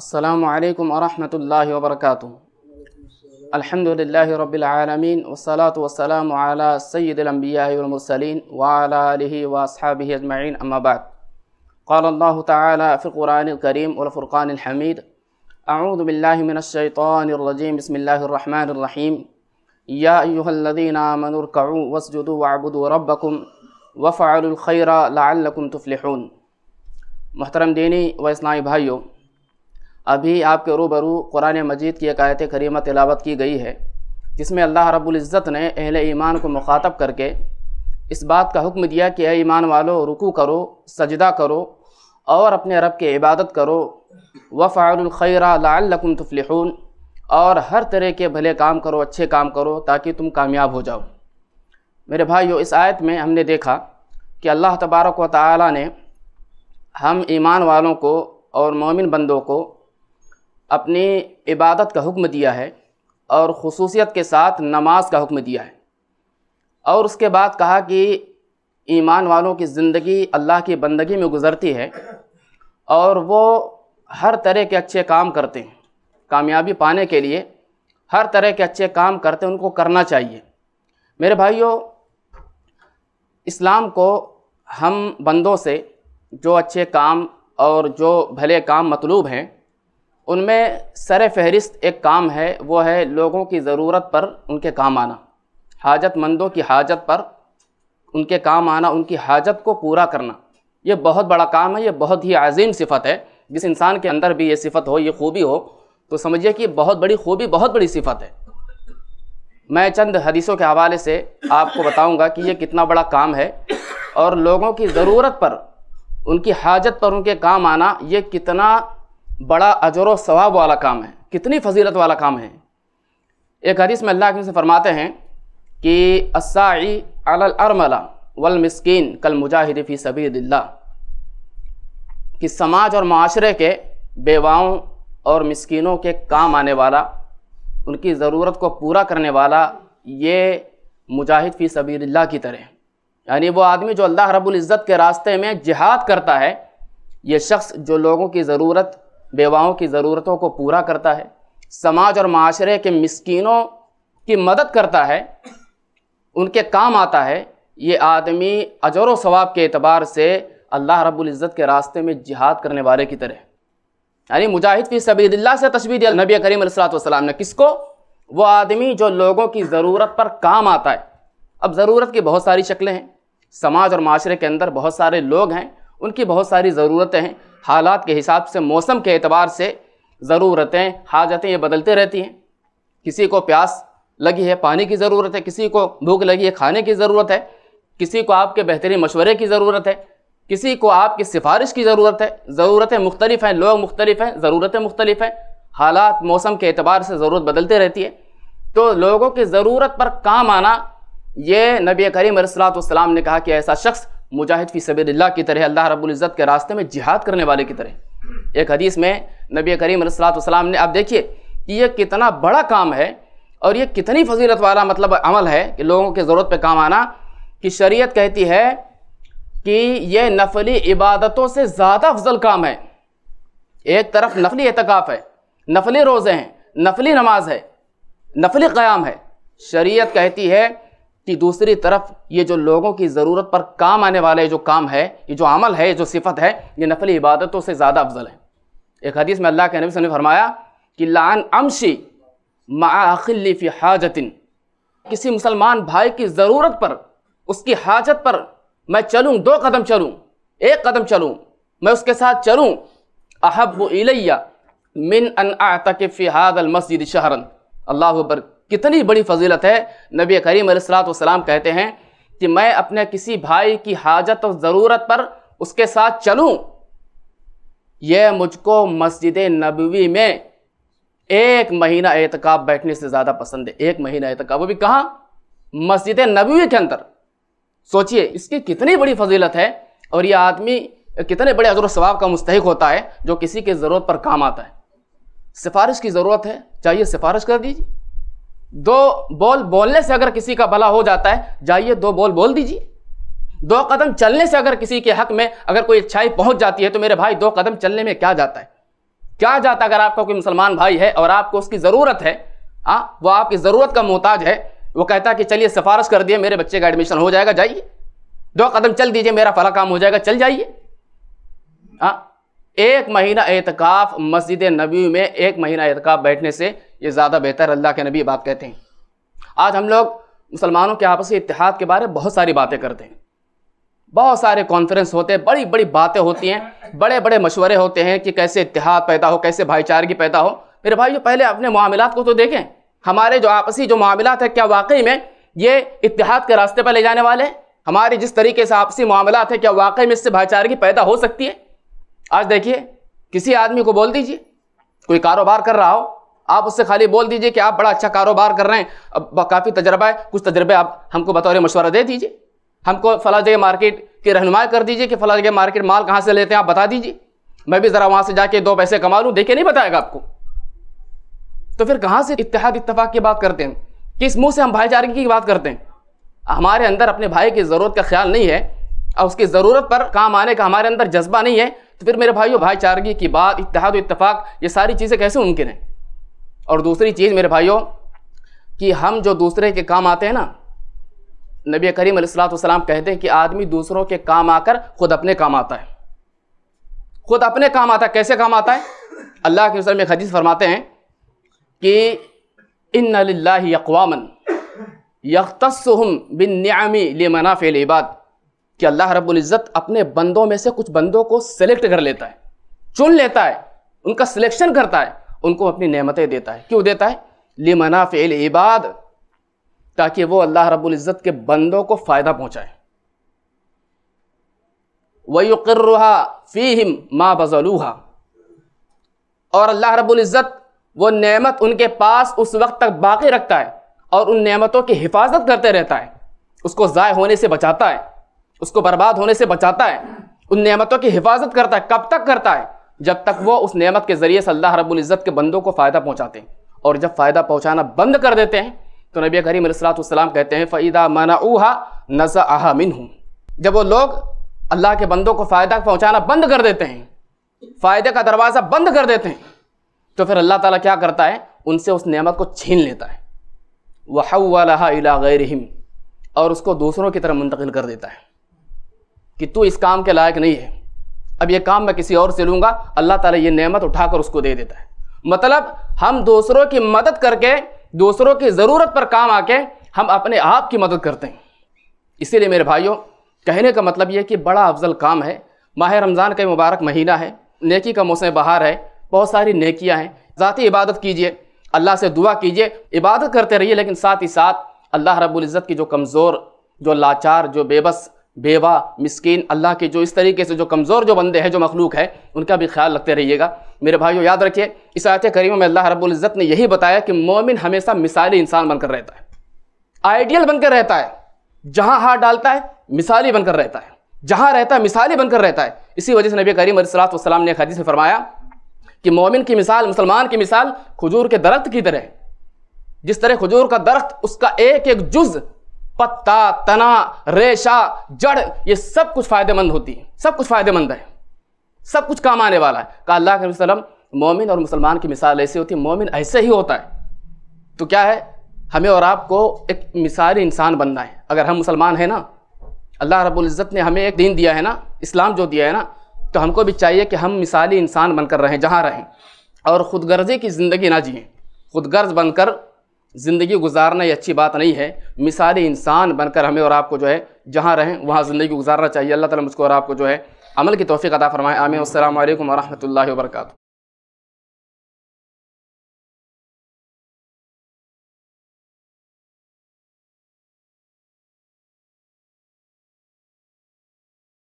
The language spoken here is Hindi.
السلام عليكم ورحمة الله وبركاته الحمد لله رب العالمين والصلاة والسلام على سيد الأنبياء والمرسلين وعلى آله وأصحابه أجمعين أما بعد قال الله تعالى في القرآن الكريم والفرقان الحميد أعوذ بالله من الشيطان الرجيم بسم الله الرحمن الرحيم يا أيها الذين آمنوا اركعوا واسجدوا واعبدوا ربكم وفعلوا الخير لعلكم تفلحون محترم ديني وإسلامي بھائیو अभी आपके रूबरू कुरान मजीद की एक आयत करीमा तिलावत की गई है जिसमें अल्लाह रबुल्ज़त ने अहल ईमान को मुखातब करके इस बात का हुक्म दिया कि ईमान वालों रुकू करो सजदा करो और अपने रब की इबादत करो वफ़ालखैरा लाकुम तुफलिहून और हर तरह के भले काम करो अच्छे काम करो ताकि तुम कामयाब हो जाओ मेरे भाइयों इस आयत में हमने देखा कि अल्लाह तबारक व ताली ने हम ईमान वालों को और मोमिन बंदों को अपने इबादत का हुक्म दिया है और खसूसियत के साथ नमाज का हुक्म दिया है और उसके बाद कहा कि ईमान वालों की ज़िंदगी अल्लाह की बंदगी में गुज़रती है और वो हर तरह के अच्छे काम करते हैं कामयाबी पाने के लिए हर तरह के अच्छे काम करते हैं उनको करना चाहिए मेरे भाइयों इस्लाम को हम बंदों से जो अच्छे काम और जो भले काम मतलूब हैं उनमें सर फहरिस्त एक काम है वो है लोगों की ज़रूरत पर उनके काम आना हाजतमंदों की हाजत पर उनके काम आना उनकी हाजत को पूरा करना ये बहुत बड़ा काम है ये बहुत ही अजीम सिफत है जिस इंसान के अंदर भी ये सिफत हो ये खूबी हो तो समझिए कि बहुत बड़ी खूबी बहुत बड़ी सिफत है मैं चंद हदीसों के हवाले से आपको बताऊंगा कि ये कितना बड़ा काम है और लोगों की ज़रूरत पर उनकी हाजत पर उनके काम आना ये कितना बड़ा अजर व सवाब वाला काम है कितनी फजीलत वाला काम है एक हदीस में अल्लाह से फरमाते हैं कि असाई अलमला वल कल मुजाहिद फ़ी सभी कि समाज और माशरे के बेवाओं और मस्किनों के काम आने वाला उनकी ज़रूरत को पूरा करने वाला ये मुजाहिद फ़ी सभी की तरह यानी वो आदमी जो अल्लाह रबुल्ज़त के रास्ते में जिहाद करता है ये शख्स जो लोगों की ज़रूरत बेवाओं की ज़रूरतों को पूरा करता है समाज और माशरे के मस्किनों की मदद करता है उनके काम आता है ये आदमी अजर व सवाब के अतबार से अल्लाह रब्ज़त के रास्ते में जिहाद करने वाले की तरह यानी मुजाहिद फ़ी सबीदिल्ला से तस्वीर दिया नबी करीम सलाम ने किसको वो आदमी जो लोगों की ज़रूरत पर काम आता है अब ज़रूरत की बहुत सारी शक्लें हैं समाज और माशरे के अंदर बहुत सारे लोग हैं उनकी बहुत सारी ज़रूरतें हैं हालात के हिसाब से मौसम के अतबार से ज़रूरतें हाजतें ये बदलते रहती हैं किसी को प्यास लगी है पानी की ज़रूरत है किसी को भूख लगी है खाने की ज़रूरत है किसी को आपके बेहतरीन मशवरे की ज़रूरत है किसी को आपकी सिफारिश की ज़रूरत है ज़रूरतें मुख्तलिफ हैं लोग मुख्तलिफ हैं ज़रूरतें मुख्तलिफ हैं हालात मौसम के अतबार से ज़रूरत बदलते रहती है तो लोगों की ज़रूरत पर काम आना ये नबी करीम सलाम ने कहा कि ऐसा शख्स मुजाहिद फ़ी सबील्ला की तरह अल्लाह रब्ज़त के रास्ते में जिहाद करने वाले की तरह एक हदीस में नबी करीम सलाम ने आप देखिए कि यह कितना बड़ा काम है और ये कितनी फजीलत वाला मतलब अमल है कि लोगों के ज़रूरत पर काम आना कि शरीयत कहती है कि यह नफली इबादतों से ज़्यादा अफजल काम है एक तरफ नफली एहतकाफ़ है नफली रोज़े हैं नफली नमाज है नफली क़याम है शरीयत कहती है कि दूसरी तरफ ये जो लोगों की ज़रूरत पर काम आने वाले जो काम है ये जो अमल है जो सिफत है ये नफली इबादतों से ज़्यादा अफजल है एक हदीस में अल्लाह के नबी ने फरमाया कि लान अमशी माखिल्फ़ी हाजतिन किसी मुसलमान भाई की ज़रूरत पर उसकी हाजत पर मैं चलूँ दो कदम चलूँ एक कदम चलूँ मैं उसके साथ चलूँ अहब इलैया मिन अन आतक फ़िहाद मस्जिद शहरन अल्लाह पर कितनी बड़ी फजीलत है नबी करीम सलाम कहते हैं कि मैं अपने किसी भाई की हाजत और ज़रूरत पर उसके साथ चलूँ यह मुझको मस्जिद नबवी में एक महीना एहतकाब बैठने से ज़्यादा पसंद है एक महीना एहतकाब वो भी कहाँ मस्जिद नबवी के अंदर सोचिए इसकी कितनी बड़ी फजीलत है और यह आदमी कितने बड़े अजर सवाब का मुस्तक होता है जो किसी के ज़रूरत पर काम आता है सिफारिश की ज़रूरत है चाहिए सिफारिश कर दीजिए दो बॉल बोलने से अगर किसी का भला हो जाता है जाइए दो बॉल बोल दीजिए दो कदम चलने से अगर किसी के हक में अगर कोई अच्छाई पहुंच जाती है तो मेरे भाई दो कदम चलने में क्या जाता है क्या जाता अगर आपका कोई मुसलमान भाई है और आपको उसकी ज़रूरत है हाँ वो आपकी ज़रूरत का मोहताज है वो कहता कि चलिए सिफारिश कर दिए मेरे बच्चे का एडमिशन हो जाएगा जाइए दो कदम चल दीजिए मेरा फला काम हो जाएगा चल जाइए हाँ एक महीना एहतिकाफ मस्जिद नबी में एक महीना एहतिकाफ़ बैठने से ये ज़्यादा बेहतर अल्लाह के नबी बात कहते हैं आज हम लोग मुसलमानों के आपसी इतिहाद के बारे में बहुत सारी बातें करते हैं बहुत सारे कॉन्फ्रेंस होते हैं बड़ी बड़ी बातें होती हैं बड़े बड़े मशवरे होते हैं कि कैसे इतिहाद पैदा हो कैसे भाईचारगी पैदा हो मेरे भाई जो पहले अपने मामला को तो देखें हमारे जो आपसी जो मामला है क्या वाकई में ये इतिहाद के रास्ते पर ले जाने वाले हैं हमारे जिस तरीके से आपसी मामला है क्या वाकई में इससे भाईचारगी पैदा हो सकती है आज देखिए किसी आदमी को बोल दीजिए कोई कारोबार कर रहा हो आप उससे खाली बोल दीजिए कि आप बड़ा अच्छा कारोबार कर रहे हैं अब काफ़ी तजर्बा है कुछ तजर्बे आप हमको बतौर मशवरा दे दीजिए हमको फला जगह मार्केट की रहनमाई कर दीजिए कि फला जगह मार्केट माल कहाँ से लेते हैं आप बता दीजिए मैं भी ज़रा वहाँ से जाके दो पैसे कमा लूँ देखे नहीं बताएगा आपको तो फिर कहाँ से इतिहाद इतफाक़ की बात करते हैं किस मुँह से हम भाईचारे की बात करते हैं हमारे अंदर अपने भाई की ज़रूरत का ख्याल नहीं है और उसकी ज़रूरत पर काम आने का हमारे अंदर जज्बा नहीं है तो फिर मेरे भाइयों भाईचारगी की बात इतिहाद इतफाक़ ये सारी चीज़ें कैसे मुमकिन हैं और दूसरी चीज़ मेरे भाइयों कि हम जो दूसरे के काम आते हैं ना नबी करीम सलाम कहते हैं कि आदमी दूसरों के काम आकर खुद अपने काम आता है खुद अपने काम आता है कैसे काम आता है अल्लाह के वसलम हदीस फरमाते हैं कि इन अकवामन यख्तसम बिन न्यामी ले इबाद कि अल्लाह रब्ज़त अपने बंदों में से कुछ बंदों को सेलेक्ट कर लेता है चुन लेता है उनका सिलेक्शन करता है उनको अपनी नेमतें देता है क्यों देता है ले मनाफ़िल इबाद ताकि वो अल्लाह रब्ज़त के बंदों को फ़ायदा पहुँचाए वयुकर्रहा फ़ीहिम माँ बजलूहा और अल्लाह रबुल्जत वो नेमत उनके पास उस वक्त तक बाकी रखता है और उन नेमतों की हिफाजत करते रहता है उसको ज़ाय होने से बचाता है उसको बर्बाद होने से बचाता है उन नेमतों की हिफाजत करता है कब तक करता है जब तक वो उस नेमत के ज़रिए से अल्लाह रब्ज़त के बंदों को फ़ायदा पहुँचाते हैं और जब फ़ायदा पहुँचाना बंद कर देते हैं तो नबी करीम सलाम कहते हैं फ़ैदा मनाऊहा नज़ा आहा मिन हूँ जब वो लोग अल्लाह के बंदों को फ़ायदा पहुँचाना बंद कर देते हैं फ़ायदे का दरवाज़ा बंद कर देते हैं तो फिर अल्लाह ताला क्या करता है उनसे उस नेमत को छीन लेता है वह वाला गैरहिम और उसको दूसरों की तरफ मुंतकिल कर देता है कि तू इस काम के लायक नहीं है अब ये काम मैं किसी और से लूँगा अल्लाह ताला ये नेमत उठाकर उसको दे देता है मतलब हम दूसरों की मदद करके दूसरों की ज़रूरत पर काम आके हम अपने आप की मदद करते हैं इसीलिए मेरे भाइयों कहने का मतलब ये कि बड़ा अफजल काम है माह रमज़ान का मुबारक महीना है नेकी का मौसम बहार है बहुत सारी नेकियाँ हैं ज़ाती इबादत कीजिए अल्लाह से दुआ कीजिए इबादत करते रहिए लेकिन साथ ही साथ अल्लाह इज़्ज़त की जो कमज़ोर जो लाचार जो बेबस बेवा मिसकीन अल्लाह के जो इस तरीके से जो कमज़ोर जो बंदे हैं जो मखलूक है उनका भी ख्याल रखते रहिएगा मेरे भाइयों याद रखिए इस आयत करीम में अल्लाह रब्ज़त ने यही बताया कि मोमिन हमेशा मिसाली इंसान बनकर रहता है आइडियल बनकर रहता है जहाँ हाथ डालता है मिसाली बनकर रहता है जहाँ रहता है मिसाली बनकर रहता है इसी वजह से नबी करीम सलाम ने हदीस से फरमाया कि मोमिन की मिसाल मुसलमान की मिसाल खजूर के दरख्त की तरह जिस तरह खजूर का दरख्त उसका एक एक जुज़ पत्ता तना रेशा जड़ ये सब कुछ फ़ायदेमंद होती है सब कुछ फ़ायदेमंद है सब कुछ काम आने वाला है का अल्लाह के वसलम मोमिन और मुसलमान की मिसाल ऐसी होती है मोमिन ऐसे ही होता है तो क्या है हमें और आपको एक मिसाली इंसान बनना है अगर हम मुसलमान हैं ना अल्लाह रबुल्ज़त ने हमें एक दिन दिया है ना इस्लाम जो दिया है ना तो हमको भी चाहिए कि हम मिसाली इंसान बनकर रहें जहाँ रहें और ख़ुदगर्जी की ज़िंदगी ना जिए खुदगर्ज बनकर ज़िंदगी गुजारना ये अच्छी बात नहीं है मिसाल इंसान बनकर हमें और आपको जो है जहाँ रहें वहाँ ज़िंदगी गुजारना चाहिए अल्लाह ताला मुझको और आपको जो है अमल की तोफ़ी अदा फरमाए आमीन अल्लाम वरहमल वर्का